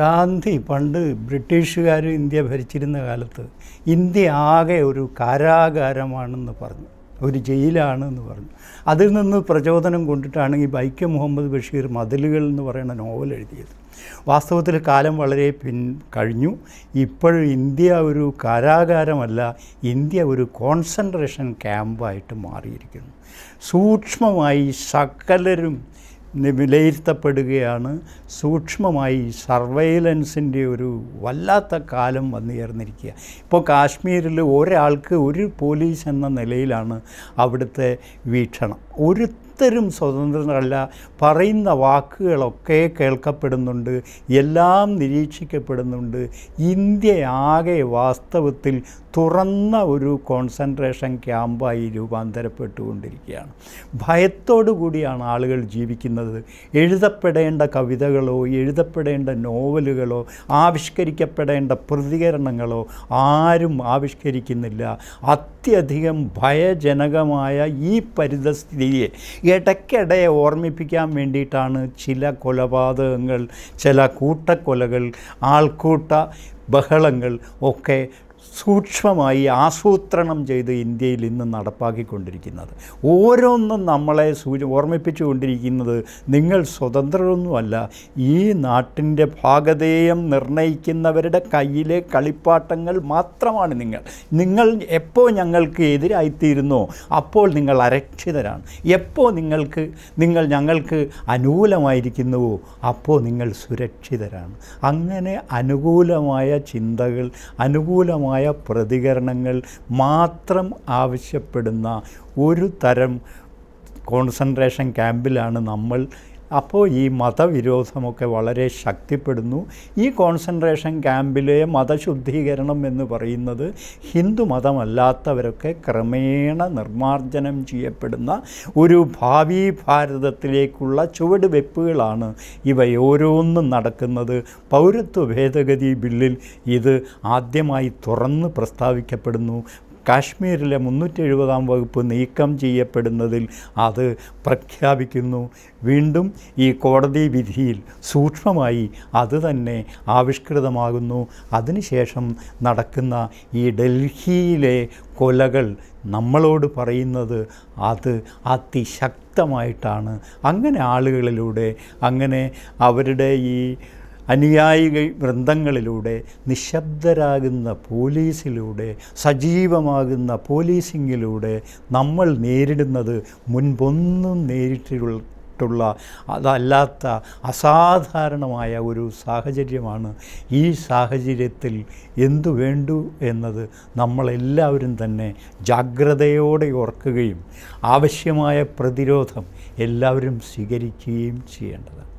ഗാന്ധി പണ്ട് ബ്രിട്ടീഷുകാർ ഇന്ത്യ ഭരിച്ചിരുന്ന കാലത്ത് ഇന്ത്യ ആകെ ഒരു കാരാഗാരമാണെന്ന് പറഞ്ഞു ഒരു ജയിലാണ് എന്ന് പറഞ്ഞു അതിൽ നിന്ന് പ്രചോദനം കൊണ്ടിട്ടാണ് ഈ വൈക്കം മുഹമ്മദ് ബഷീർ മതിലുകൾ എന്ന് പറയുന്ന നോവൽ എഴുതിയത് വാസ്തവത്തിൽ കാലം വളരെ പിൻ കഴിഞ്ഞു ഇപ്പോൾ ഇന്ത്യ ഒരു കാരാകാരമല്ല ഇന്ത്യ ഒരു കോൺസെൻട്രേഷൻ ക്യാമ്പായിട്ട് മാറിയിരിക്കുന്നു സൂക്ഷ്മമായി സകലരും വിലയിരുത്തപ്പെടുകയാണ് സൂക്ഷ്മമായി സർവൈലൻസിൻ്റെ ഒരു വല്ലാത്ത കാലം വന്നു ചേർന്നിരിക്കുക ഇപ്പോൾ കാശ്മീരിൽ ഒരാൾക്ക് ഒരു പോലീസ് എന്ന നിലയിലാണ് അവിടുത്തെ വീക്ഷണം ഒരുത്തരും സ്വതന്ത്രരല്ല പറയുന്ന വാക്കുകളൊക്കെ കേൾക്കപ്പെടുന്നുണ്ട് എല്ലാം നിരീക്ഷിക്കപ്പെടുന്നുണ്ട് ഇന്ത്യ ആകെ വാസ്തവത്തിൽ തുറന്ന ഒരു കോൺസെൻട്രേഷൻ ക്യാമ്പായി രൂപാന്തരപ്പെട്ടുകൊണ്ടിരിക്കുകയാണ് ഭയത്തോടു കൂടിയാണ് ആളുകൾ ജീവിക്കുന്നത് എഴുതപ്പെടേണ്ട കവിതകളോ എഴുതപ്പെടേണ്ട നോവലുകളോ ആവിഷ്കരിക്കപ്പെടേണ്ട പ്രതികരണങ്ങളോ ആരും ആവിഷ്കരിക്കുന്നില്ല അത് അത്യധികം ഭയജനകമായ ഈ പരിതസ്ഥിതിയെ ഇടയ്ക്കിടയെ ഓർമ്മിപ്പിക്കാൻ വേണ്ടിയിട്ടാണ് ചില കൊലപാതകങ്ങൾ ചില കൂട്ടക്കൊലകൾ ആൾക്കൂട്ട ബഹളങ്ങൾ ഒക്കെ സൂക്ഷ്മമായി ആസൂത്രണം ചെയ്ത് ഇന്ത്യയിൽ ഇന്ന് നടപ്പാക്കിക്കൊണ്ടിരിക്കുന്നത് ഓരോന്നും നമ്മളെ സൂചി ഓർമ്മിപ്പിച്ചുകൊണ്ടിരിക്കുന്നത് നിങ്ങൾ സ്വതന്ത്രരൊന്നുമല്ല ഈ നാട്ടിൻ്റെ ഭാഗതേയം നിർണയിക്കുന്നവരുടെ കയ്യിലെ കളിപ്പാട്ടങ്ങൾ മാത്രമാണ് നിങ്ങൾ നിങ്ങൾ എപ്പോൾ ഞങ്ങൾക്ക് എതിരായിത്തീരുന്നോ അപ്പോൾ നിങ്ങൾ അരക്ഷിതരാണ് എപ്പോൾ നിങ്ങൾക്ക് നിങ്ങൾ ഞങ്ങൾക്ക് അനുകൂലമായിരിക്കുന്നുവോ അപ്പോൾ നിങ്ങൾ സുരക്ഷിതരാണ് അങ്ങനെ അനുകൂലമായ ചിന്തകൾ അനുകൂലമായ ശക്തമായ പ്രതികരണങ്ങൾ മാത്രം ആവശ്യപ്പെടുന്ന ഒരു തരം കോൺസെൻട്രേഷൻ ക്യാമ്പിലാണ് നമ്മൾ അപ്പോൾ ഈ മതവിരോധമൊക്കെ വളരെ ശക്തിപ്പെടുന്നു ഈ കോൺസെൻട്രേഷൻ ക്യാമ്പിലെ മതശുദ്ധീകരണം എന്ന് പറയുന്നത് ഹിന്ദു മതമല്ലാത്തവരൊക്കെ ക്രമേണ നിർമ്മാർജ്ജനം ചെയ്യപ്പെടുന്ന ഒരു ഭാവി ഭാരതത്തിലേക്കുള്ള ചുവടുവെപ്പുകളാണ് ഇവ ഓരോന്നും നടക്കുന്നത് പൗരത്വ ഭേദഗതി ബില്ലിൽ ഇത് ആദ്യമായി തുറന്ന് പ്രസ്താവിക്കപ്പെടുന്നു കാശ്മീരിലെ മുന്നൂറ്റി എഴുപതാം വകുപ്പ് നീക്കം ചെയ്യപ്പെടുന്നതിൽ അത് പ്രഖ്യാപിക്കുന്നു വീണ്ടും ഈ കോടതി വിധിയിൽ സൂക്ഷ്മമായി അത് തന്നെ ആവിഷ്കൃതമാകുന്നു അതിനുശേഷം നടക്കുന്ന ഈ ഡൽഹിയിലെ കൊലകൾ നമ്മളോട് പറയുന്നത് അത് അതിശക്തമായിട്ടാണ് അങ്ങനെ ആളുകളിലൂടെ അങ്ങനെ അവരുടെ ഈ അനുയായിക വൃന്ദങ്ങളിലൂടെ നിശബ്ദരാകുന്ന പോലീസിലൂടെ സജീവമാകുന്ന പോലീസിങ്ങിലൂടെ നമ്മൾ നേരിടുന്നത് മുൻപൊന്നും നേരിട്ടുള്ള അതല്ലാത്ത അസാധാരണമായ ഒരു സാഹചര്യമാണ് ഈ സാഹചര്യത്തിൽ എന്തു വേണ്ടു എന്നത് നമ്മളെല്ലാവരും തന്നെ ജാഗ്രതയോടെ ഓർക്കുകയും ആവശ്യമായ പ്രതിരോധം എല്ലാവരും സ്വീകരിക്കുകയും ചെയ്യേണ്ടതാണ്